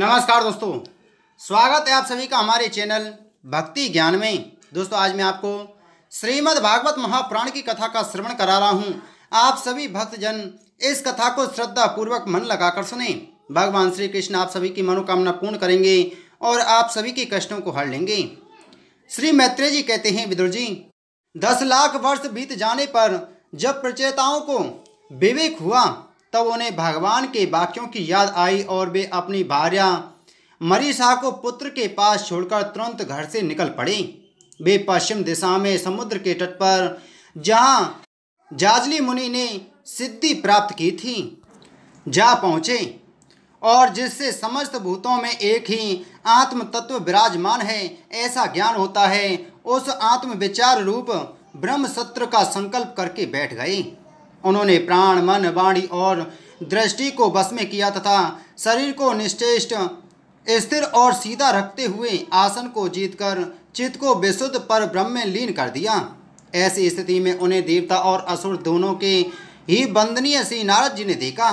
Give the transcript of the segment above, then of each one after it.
नमस्कार दोस्तों स्वागत है आप सभी का हमारे चैनल भक्ति ज्ञान में दोस्तों आज मैं आपको श्रीमद् भागवत महापुराण की कथा का श्रवण करा रहा हूँ आप सभी भक्तजन इस कथा को श्रद्धा पूर्वक मन लगाकर सुने भगवान श्री कृष्ण आप सभी की मनोकामना पूर्ण करेंगे और आप सभी के कष्टों को हर लेंगे श्री मैत्रेय जी कहते हैं विदुर जी दस लाख वर्ष बीत जाने पर जब प्रचेताओं को विवेक हुआ तब उन्हें भगवान के वाक्यों की याद आई और वे अपनी भार्या मरीसा को पुत्र के पास छोड़कर तुरंत घर से निकल पड़ी वे पश्चिम दिशा में समुद्र के तट पर जहाँ जाजली मुनि ने सिद्धि प्राप्त की थी जा पहुँचे और जिससे समस्त भूतों में एक ही आत्म तत्व विराजमान है ऐसा ज्ञान होता है उस आत्म विचार रूप ब्रह्म सत्र का संकल्प करके बैठ गई उन्होंने प्राण मन वाणी और दृष्टि को बस में किया तथा शरीर को निश्चेष्ट स्थिर और सीधा रखते हुए आसन को जीतकर चित्त को विशुद्ध पर ब्रह्म में लीन कर दिया ऐसी स्थिति में उन्हें देवता और असुर दोनों के ही बंदनीय श्री नारद जी ने देखा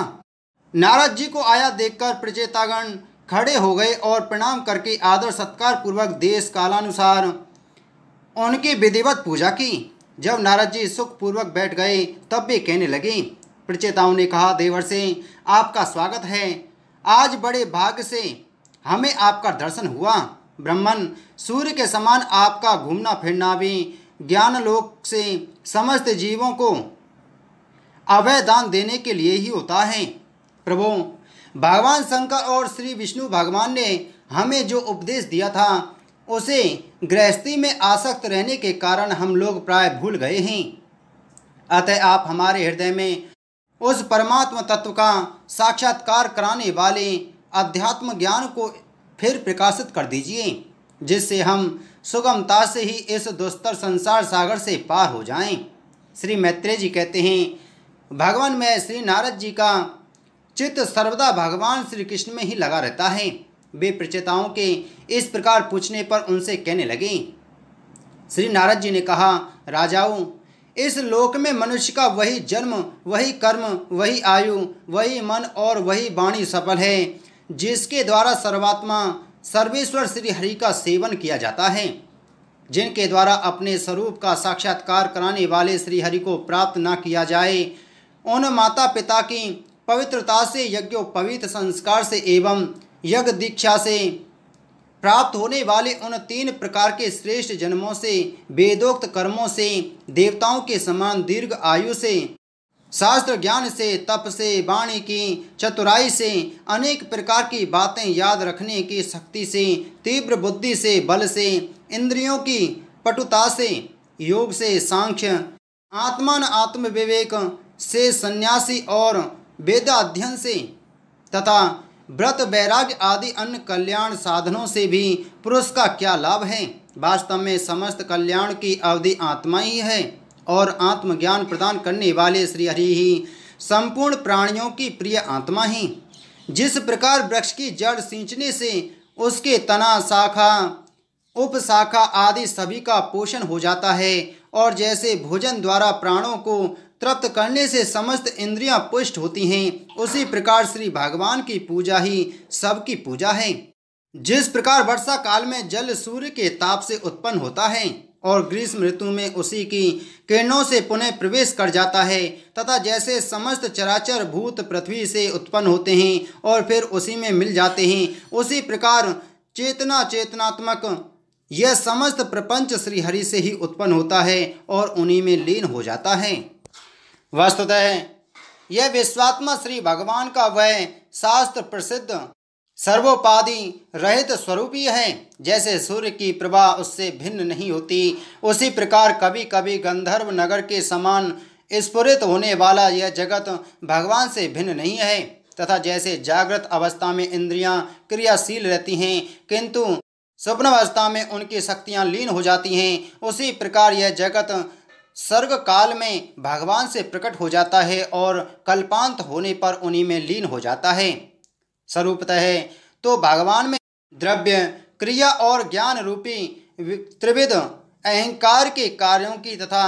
नारद जी को आया देखकर प्रचेतागण खड़े हो गए और प्रणाम करके आदर सत्कार पूर्वक देश कालानुसार उनकी विधिवत पूजा की जब नारद जी सुखपूर्वक बैठ गए तब वे कहने लगे प्रचेताओं ने कहा देवर से आपका स्वागत है आज बड़े भाग से हमें आपका दर्शन हुआ ब्रह्मन सूर्य के समान आपका घूमना फिरना भी ज्ञान लोक से समस्त जीवों को अवय दान देने के लिए ही होता है प्रभु भगवान शंकर और श्री विष्णु भगवान ने हमें जो उपदेश दिया था उसे गृहस्थी में आसक्त रहने के कारण हम लोग प्राय भूल गए हैं अतः आप हमारे हृदय में उस परमात्म तत्व का साक्षात्कार कराने वाले अध्यात्म ज्ञान को फिर प्रकाशित कर दीजिए जिससे हम सुगमता से ही इस दुस्तर संसार सागर से पार हो जाएं। श्री मैत्रेय जी कहते हैं भगवान में श्री नारद जी का चित्त सर्वदा भगवान श्री कृष्ण में ही लगा रहता है वे प्रचेताओं के इस प्रकार पूछने पर उनसे कहने लगे श्री नारद जी ने कहा राजाओं इस लोक में मनुष्य का वही जन्म वही कर्म वही आयु वही मन और वही वाणी सफल है जिसके द्वारा सर्वात्मा सर्वेश्वर श्री हरि का सेवन किया जाता है जिनके द्वारा अपने स्वरूप का साक्षात्कार कराने वाले श्री हरि को प्राप्त न किया जाए उन माता पिता की पवित्रता से यज्ञोपवीत संस्कार से एवं यज्ञ दीक्षा से प्राप्त होने वाले उन तीन प्रकार के श्रेष्ठ जन्मों से वेदोक्त कर्मों से देवताओं के समान दीर्घ आयु से शास्त्र ज्ञान से तप से वाणी की चतुराई से अनेक प्रकार की बातें याद रखने की शक्ति से तीव्र बुद्धि से बल से इंद्रियों की पटुता से योग से सांख्य आत्मान आत्मविवेक से सन्यासी और वेदाध्ययन से तथा व्रत वैराग्य आदि अन्य कल्याण साधनों से भी पुरुष का क्या लाभ है वास्तव में समस्त कल्याण की अवधि आत्मा ही है और आत्मज्ञान प्रदान करने वाले श्री हरि ही संपूर्ण प्राणियों की प्रिय आत्मा ही जिस प्रकार वृक्ष की जड़ सींचने से उसके तना शाखा उपशाखा आदि सभी का पोषण हो जाता है और जैसे भोजन द्वारा प्राणों को तृप्त करने से समस्त इंद्रियां पुष्ट होती हैं उसी प्रकार श्री भगवान की पूजा ही सबकी पूजा है जिस प्रकार वर्षा काल में जल सूर्य के ताप से उत्पन्न होता है और ग्रीष्म ऋतु में उसी की किरणों से पुनः प्रवेश कर जाता है तथा जैसे समस्त चराचर भूत पृथ्वी से उत्पन्न होते हैं और फिर उसी में मिल जाते हैं उसी प्रकार चेतना चेतनात्मक यह समस्त प्रपंच श्रीहरि से ही उत्पन्न होता है और उन्हीं में लीन हो जाता है वस्तुतः यह विश्वात्मा श्री भगवान का वह शास्त्र प्रसिद्ध सर्वोपाधि रहित स्वरूपी है जैसे सूर्य की प्रभा उससे भिन्न नहीं होती उसी प्रकार कभी कभी गंधर्व नगर के समान स्फुरित होने वाला यह जगत भगवान से भिन्न नहीं है तथा जैसे जागृत अवस्था में इंद्रियां क्रियाशील रहती हैं किंतु स्वप्न अवस्था में उनकी शक्तियां लीन हो जाती हैं उसी प्रकार यह जगत सर्ग काल में भगवान से प्रकट हो जाता है और कल्पांत होने पर उन्हीं में लीन हो जाता है स्वरूपतः तो भगवान में द्रव्य क्रिया और ज्ञान रूपी त्रिविध अहंकार के कार्यों की तथा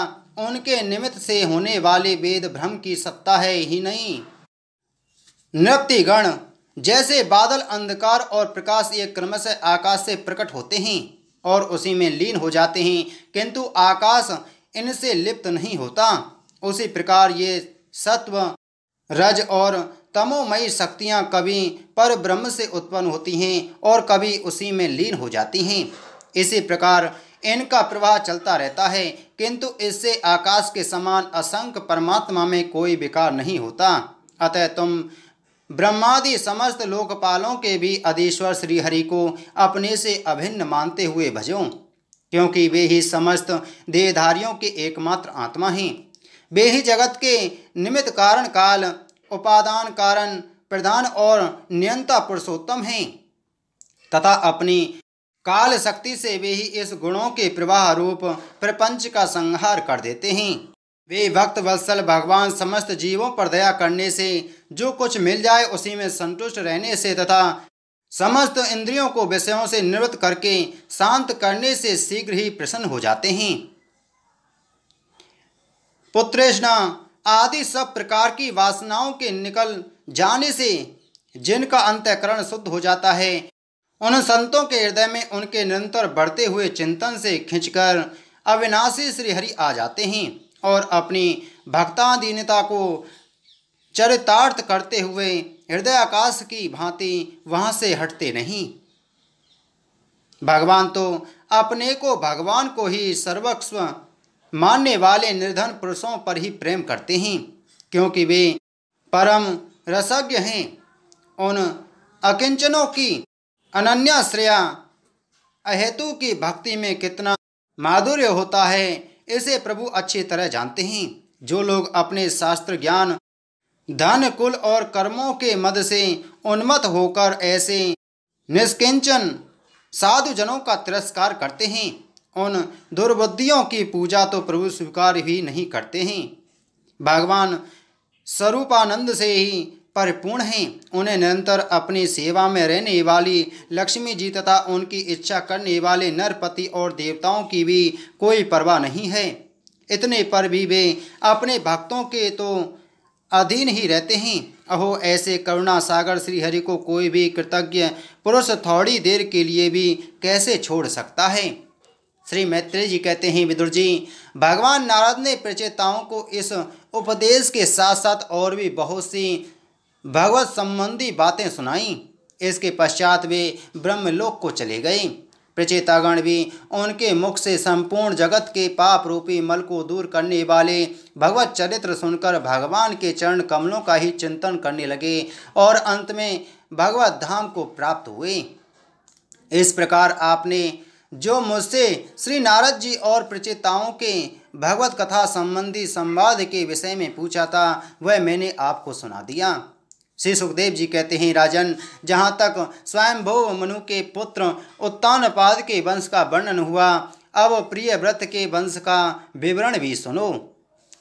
उनके निमित्त से होने वाले वेद भ्रम की सत्ता है ही नहीं गण जैसे बादल अंधकार और प्रकाश ये क्रमशः आकाश से प्रकट होते हैं और उसी में लीन हो जाते हैं किंतु आकाश इनसे लिप्त नहीं होता उसी प्रकार ये सत्व रज और तमोमयी शक्तियाँ कभी पर ब्रह्म से उत्पन्न होती हैं और कभी उसी में लीन हो जाती हैं इसी प्रकार इनका प्रवाह चलता रहता है किंतु इससे आकाश के समान असंख्य परमात्मा में कोई विकार नहीं होता अतः तुम ब्रह्मादि समस्त लोकपालों के भी अधीश्वर श्रीहरि को अपने से अभिन्न मानते हुए भजो क्योंकि वे ही समस्त देहधारियों के एकमात्र आत्मा हैं वे ही जगत के निमित्त कारण काल उपादान कारण प्रधान और नियंता पुरुषोत्तम हैं तथा अपनी काल शक्ति से वे ही इस गुणों के प्रवाह रूप प्रपंच का संहार कर देते हैं वे भक्त वत्सल भगवान समस्त जीवों पर दया करने से जो कुछ मिल जाए उसी में संतुष्ट रहने से तथा समस्त इंद्रियों को विषयों से निवृत्त करके शांत करने से शीघ्र ही प्रसन्न हो जाते हैं पुत्रेषणा आदि सब प्रकार की वासनाओं के निकल जाने से जिनका अंतकरण शुद्ध हो जाता है उन संतों के हृदय में उनके निरंतर बढ़ते हुए चिंतन से खींचकर अविनाशी श्रीहरि आ जाते हैं और अपनी भक्ताधीनता को चरितार्थ करते हुए हृदय आकाश की भांति वहां से हटते नहीं भगवान तो अपने को भगवान को ही सर्वस्व मानने वाले निर्धन पुरुषों पर ही प्रेम करते हैं क्योंकि वे परम रसज्ञ हैं उन अकिंचनों की अनन्या श्रेया अहेतु की भक्ति में कितना माधुर्य होता है इसे प्रभु अच्छी तरह जानते हैं जो लोग अपने शास्त्र ज्ञान धन कुल और कर्मों के मद से उन्मत होकर ऐसे निष्किंचन साधुजनों का तिरस्कार करते हैं उन दुर्बुद्धियों की पूजा तो प्रभु स्वीकार ही नहीं करते हैं भगवान स्वरूपानंद से ही परिपूर्ण हैं उन्हें निरंतर अपनी सेवा में रहने वाली लक्ष्मी जी तथा उनकी इच्छा करने वाले नरपति और देवताओं की भी कोई परवाह नहीं है इतने पर भी वे अपने भक्तों के तो अधीन ही रहते हैं अहो ऐसे करुणा सागर श्रीहरि को कोई भी कृतज्ञ पुरुष थोड़ी देर के लिए भी कैसे छोड़ सकता है श्री मैत्री जी कहते हैं विदुर जी भगवान नारद ने प्रचेताओं को इस उपदेश के साथ साथ और भी बहुत सी भगवत संबंधी बातें सुनाई इसके पश्चात वे ब्रह्मलोक को चले गए प्रचेतागण भी उनके मुख से संपूर्ण जगत के पाप रूपी मल को दूर करने वाले भगवत चरित्र सुनकर भगवान के चरण कमलों का ही चिंतन करने लगे और अंत में भगवत धाम को प्राप्त हुए इस प्रकार आपने जो मुझसे श्री नारद जी और प्रचेताओं के भगवत कथा संबंधी संवाद के विषय में पूछा था वह मैंने आपको सुना दिया श्री सुखदेव जी कहते हैं राजन जहाँ तक स्वयंभोव मनु के पुत्र उत्तान के वंश का वर्णन हुआ अब प्रिय व्रत के वंश का विवरण भी सुनो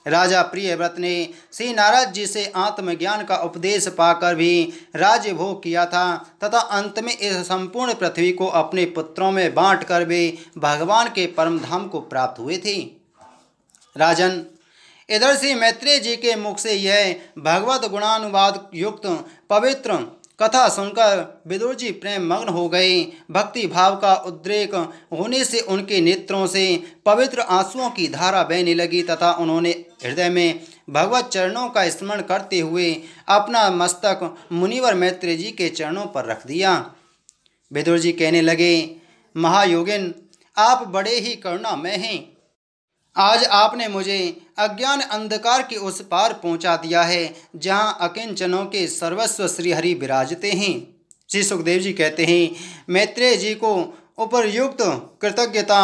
राजा प्रियव्रत ने श्री नारद जी से आत्मज्ञान का उपदेश पाकर भी राज्य भोग किया था तथा अंत में इस संपूर्ण पृथ्वी को अपने पुत्रों में बांटकर कर भगवान के परमधाम को प्राप्त हुए थे राजन इधर श्री मैत्रेय जी के मुख से यह भगवत गुणानुवाद युक्त पवित्र कथा सुनकर विदुर जी प्रेम मग्न हो गए भक्ति भाव का उद्रेक होने से उनके नेत्रों से पवित्र आंसुओं की धारा बहने लगी तथा उन्होंने हृदय में भगवत चरणों का स्मरण करते हुए अपना मस्तक मुनिवर मैत्री जी के चरणों पर रख दिया विदुर जी कहने लगे महायोगिन आप बड़े ही करुणा में हैं आज आपने मुझे अज्ञान अंधकार के उस पार पहुंचा दिया है जहां अकिंचनों के सर्वस्व श्रीहरि विराजते हैं श्री सुखदेव जी कहते हैं मैत्रेय जी को उपरयुक्त कृतज्ञता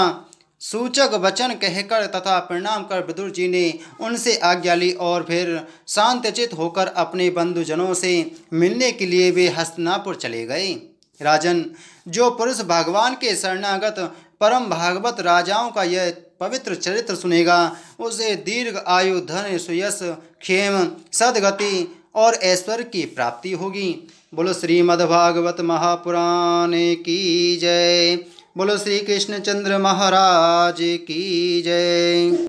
सूचक वचन कहकर तथा प्रणाम कर बदुर जी ने उनसे आज्ञा ली और फिर शांतचित होकर अपने बंधुजनों से मिलने के लिए वे हस्तनापुर चले गए राजन जो पुरुष भगवान के शरणागत परम भागवत राजाओं का यह पवित्र चरित्र सुनेगा उसे दीर्घ आयु धन सुयस क्षेम सदगति और ऐश्वर्य की प्राप्ति होगी बोलो श्रीमद्भागवत महापुराण की जय बोलो श्री कृष्णचंद्र महाराज की जय